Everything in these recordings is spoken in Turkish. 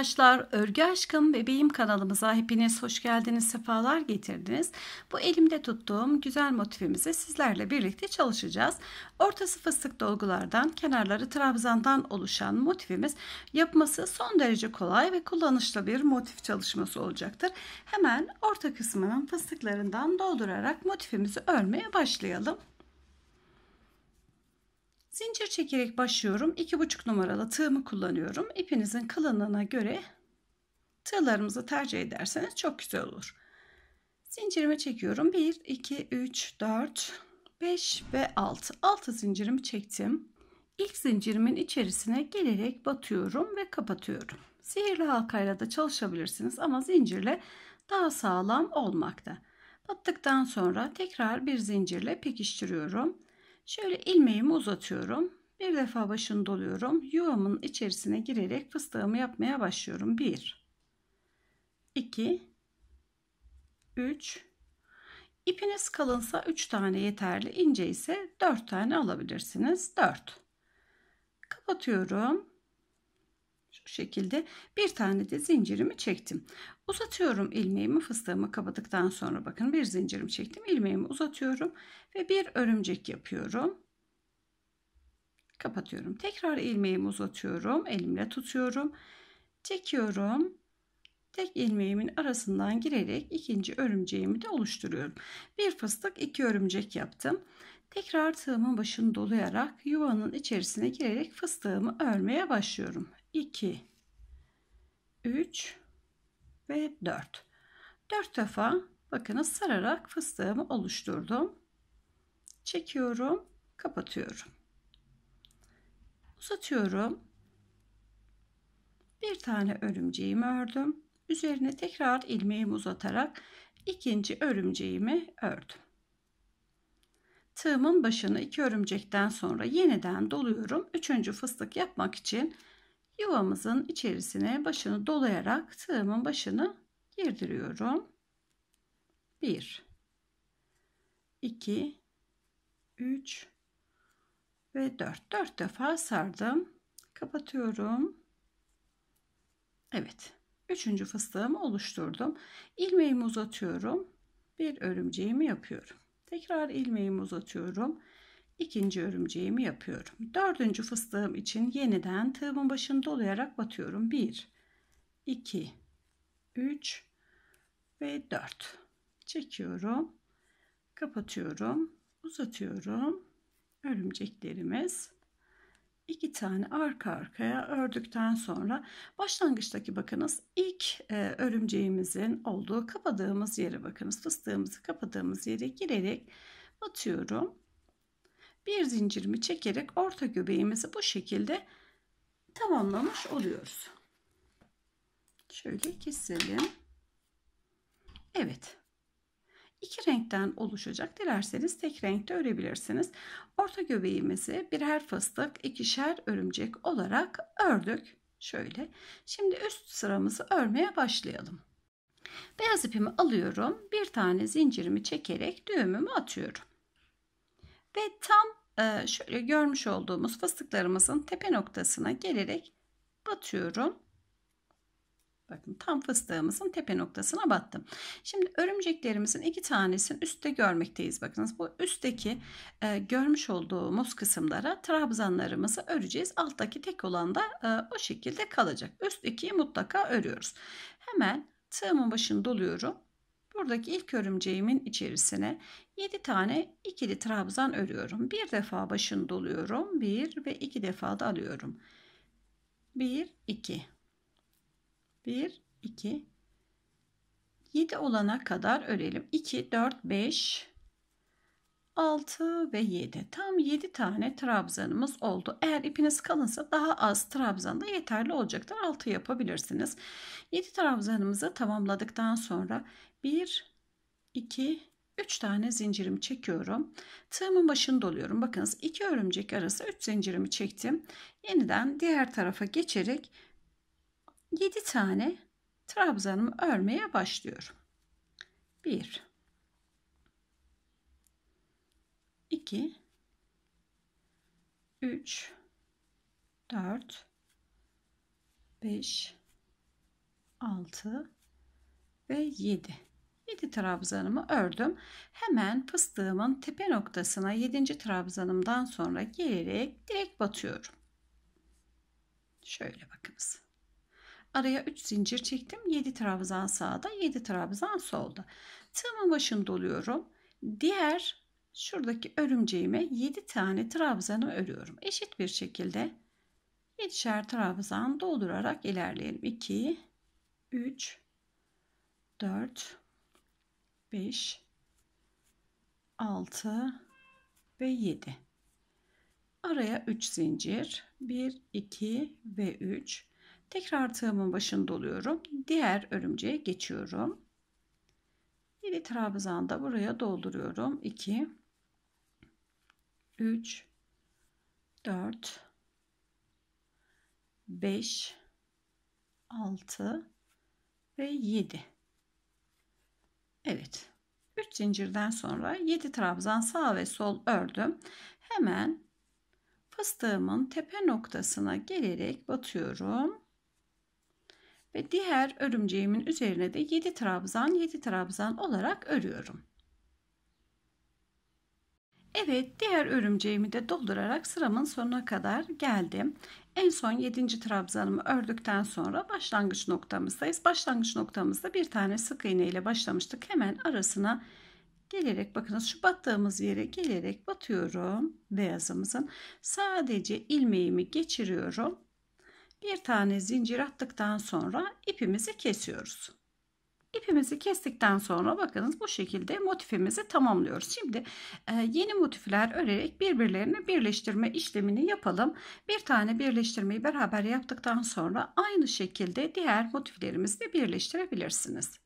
arkadaşlar Örgü Aşkım Bebeğim kanalımıza hepiniz hoş geldiniz sefalar getirdiniz. Bu elimde tuttuğum güzel motifimizi sizlerle birlikte çalışacağız. Ortası fıstık dolgulardan kenarları trabzandan oluşan motifimiz yapması son derece kolay ve kullanışlı bir motif çalışması olacaktır. Hemen orta kısmının fıstıklarından doldurarak motifimizi örmeye başlayalım. Zincir çekerek başlıyorum. 2,5 numaralı tığımı kullanıyorum. İpinizin kalınlığına göre tığlarımızı tercih ederseniz çok güzel olur. Zincirimi çekiyorum. 1, 2, 3, 4, 5 ve 6. 6 zincirimi çektim. İlk zincirimin içerisine gelerek batıyorum ve kapatıyorum. Sihirli halkayla da çalışabilirsiniz ama zincirle daha sağlam olmakta. Battıktan sonra tekrar bir zincirle pekiştiriyorum. Şöyle ilmeğimi uzatıyorum. Bir defa başını doluyorum. Yuvamın içerisine girerek fıstığımı yapmaya başlıyorum. 1 2 3 İpiniz kalınsa 3 tane yeterli. ince ise 4 tane alabilirsiniz. 4 Kapatıyorum şu şekilde bir tane de zincirimi çektim. Uzatıyorum ilmeğimi fıstığımı kapadıktan sonra bakın bir zincirim çektim. ilmeğimi uzatıyorum ve bir örümcek yapıyorum. Kapatıyorum. Tekrar ilmeğimi uzatıyorum. Elimle tutuyorum. Çekiyorum. Tek ilmeğimin arasından girerek ikinci örümceğimi de oluşturuyorum. Bir fıstık iki örümcek yaptım. Tekrar tığımın başını dolayarak yuvanın içerisine girerek fıstığımı örmeye başlıyorum. 2, 3 ve 4. 4 defa bakınız sararak fıstığımı oluşturdum. Çekiyorum, kapatıyorum. Uzatıyorum. Bir tane örümceğimi ördüm. Üzerine tekrar ilmeğimi uzatarak ikinci örümceğimi ördüm. Tığımın başını iki örümcekten sonra yeniden doluyorum. Üçüncü fıstık yapmak için yuvamızın içerisine başını dolayarak tığımın başını girdiriyorum. 1 2 3 ve 4. 4 defa sardım. Kapatıyorum. Evet. Üçüncü fıstığımı oluşturdum. İlmeğimi uzatıyorum. Bir örümceğimi yapıyorum. Tekrar ilmeğimi uzatıyorum ikinci örümceğimi yapıyorum. Dördüncü fıstığım için yeniden tığımın başını dolayarak batıyorum. 1, 2, 3 ve 4. Çekiyorum. Kapatıyorum. Uzatıyorum. Örümceklerimiz iki tane arka arkaya ördükten sonra başlangıçtaki bakınız ilk e, örümceğimizin olduğu kapadığımız yere bakınız fıstığımızı kapadığımız yere girerek batıyorum bir zincirimi çekerek orta göbeğimizi bu şekilde tamamlamış oluyoruz. Şöyle keselim. Evet. İki renkten oluşacak. Dilerseniz tek renkte örebilirsiniz. Orta göbeğimizi birer fıstık, ikişer örümcek olarak ördük. Şöyle. Şimdi üst sıramızı örmeye başlayalım. Beyaz ipimi alıyorum. Bir tane zincirimi çekerek düğümümü atıyorum. Ve tam e, şöyle görmüş olduğumuz fıstıklarımızın tepe noktasına gelerek batıyorum. Bakın tam fıstığımızın tepe noktasına battım. Şimdi örümceklerimizin iki tanesini üstte görmekteyiz. Bakınız bu üstteki e, görmüş olduğumuz kısımlara trabzanlarımızı öreceğiz. Alttaki tek olan da e, o şekilde kalacak. Üst ikiyi mutlaka örüyoruz. Hemen tığımın başını doluyorum. Buradaki ilk örümceğimin içerisine 7 tane ikili trabzan örüyorum. Bir defa başını doluyorum. 1 ve 2 defa da alıyorum. 1 2 1 2 7 olana kadar örelim. 2 4 5 6 ve 7. Tam 7 tane trabzanımız oldu. Eğer ipiniz kalınsa daha az trabzan da yeterli olacaktır. 6 yapabilirsiniz. 7 trabzanımızı tamamladıktan sonra 1 2 3 tane zincirimi çekiyorum. Tığımın başını doluyorum. Bakınız iki örümcek arası 3 zincirimi çektim. Yeniden diğer tarafa geçerek 7 tane trabzanımı örmeye başlıyorum. 1 2 3 4 5 6 ve 7 7 trabzanımı ördüm. Hemen fıstığımın tepe noktasına 7. trabzanımdan sonra gelerek direkt batıyorum. Şöyle bakınız. Araya 3 zincir çektim. 7 trabzan sağda, 7 trabzan solda. Tığımın başını doluyorum. Diğer şuradaki örümceğime 7 tane trabzanı örüyorum. Eşit bir şekilde 7'şer trabzan doldurarak ilerleyelim. 2 3 4 5 6 ve 7 araya 3 zincir 1 2 ve 3 tekrar tığımın başında doluyorum. diğer örümceğe geçiyorum yeni trabzanda buraya dolduruyorum 2 3 4 5 6 ve 7 Evet. 3 zincirden sonra 7 trabzan sağ ve sol ördüm. Hemen fıstığımın tepe noktasına gelerek batıyorum. Ve diğer örümceğimin üzerine de 7 trabzan 7 trabzan olarak örüyorum. Evet diğer örümceğimi de doldurarak sıramın sonuna kadar geldim. En son 7. trabzanımı ördükten sonra başlangıç noktamızdayız. Başlangıç noktamızda bir tane sık iğne ile başlamıştık. Hemen arasına gelerek bakınız şu battığımız yere gelerek batıyorum beyazımızın. Sadece ilmeğimi geçiriyorum. Bir tane zincir attıktan sonra ipimizi kesiyoruz. İpimizi kestikten sonra bakınız bu şekilde motifimizi tamamlıyoruz. Şimdi e, yeni motifler örerek birbirlerini birleştirme işlemini yapalım. Bir tane birleştirmeyi beraber yaptıktan sonra aynı şekilde diğer motiflerimizi de birleştirebilirsiniz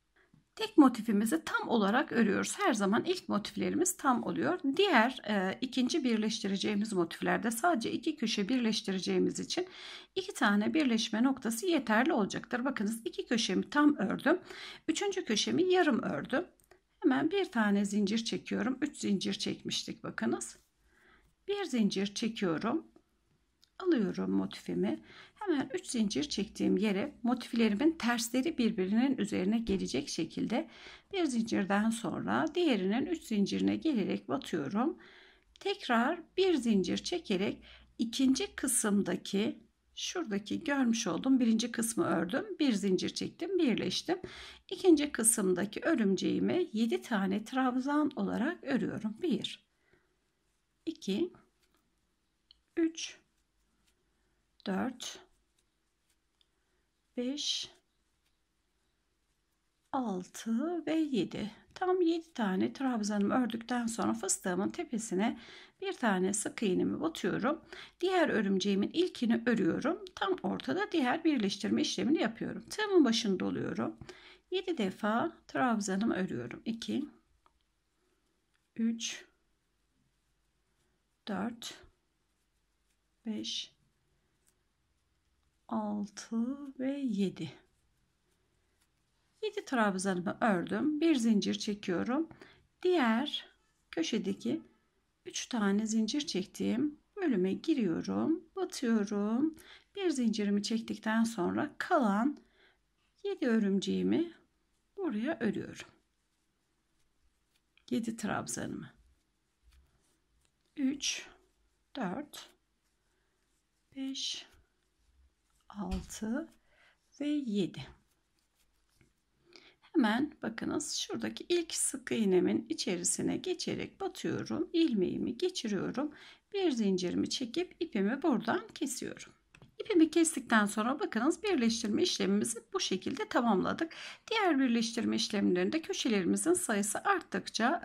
tek motifimizi tam olarak örüyoruz. Her zaman ilk motiflerimiz tam oluyor. Diğer e, ikinci birleştireceğimiz motiflerde sadece iki köşe birleştireceğimiz için iki tane birleşme noktası yeterli olacaktır. Bakınız iki köşemi tam ördüm. Üçüncü köşemi yarım ördüm. Hemen bir tane zincir çekiyorum. Üç zincir çekmiştik bakınız. Bir zincir çekiyorum. Alıyorum motifimi. Hemen 3 zincir çektiğim yere motiflerimin tersleri birbirinin üzerine gelecek şekilde bir zincirden sonra diğerinin 3 zincirine gelerek batıyorum. Tekrar bir zincir çekerek ikinci kısımdaki şuradaki görmüş olduğum birinci kısmı ördüm. Bir zincir çektim, birleştim. İkinci kısımdaki örümceğimi 7 tane trabzan olarak örüyorum. 1 2 3 4 5 6 ve 7 tam 7 tane trabzanımı ördükten sonra fıstığımın tepesine bir tane sık iğnemi batıyorum diğer örümceğimin ilkini örüyorum tam ortada diğer birleştirme işlemini yapıyorum tığımın başını doluyorum 7 defa trabzanımı örüyorum 2 3 4 5 6 ve 7. 7 trabzanımı ördüm. Bir zincir çekiyorum. Diğer köşedeki 3 tane zincir çektiğim bölüme giriyorum. Batıyorum. Bir zincirimi çektikten sonra kalan 7 örümceğimi buraya örüyorum. 7 trabzanımı. 3 4 5 6 ve 7. Hemen bakınız şuradaki ilk sık iğnemin içerisine geçerek batıyorum. ilmeğimi geçiriyorum. Bir zincirimi çekip ipimi buradan kesiyorum. İpimi kestikten sonra bakınız birleştirme işlemimizi bu şekilde tamamladık. Diğer birleştirme işlemlerinde köşelerimizin sayısı arttıkça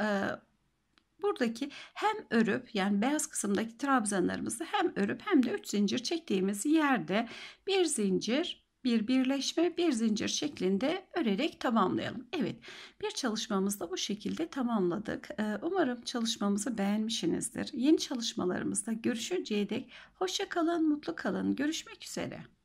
Buradaki hem örüp yani beyaz kısımdaki trabzanlarımızı hem örüp hem de 3 zincir çektiğimiz yerde bir zincir bir birleşme bir zincir şeklinde örerek tamamlayalım. Evet bir çalışmamızda bu şekilde tamamladık. Ee, umarım çalışmamızı beğenmişsinizdir. Yeni çalışmalarımızda görüşünceye dek hoşça kalın mutlu kalın görüşmek üzere.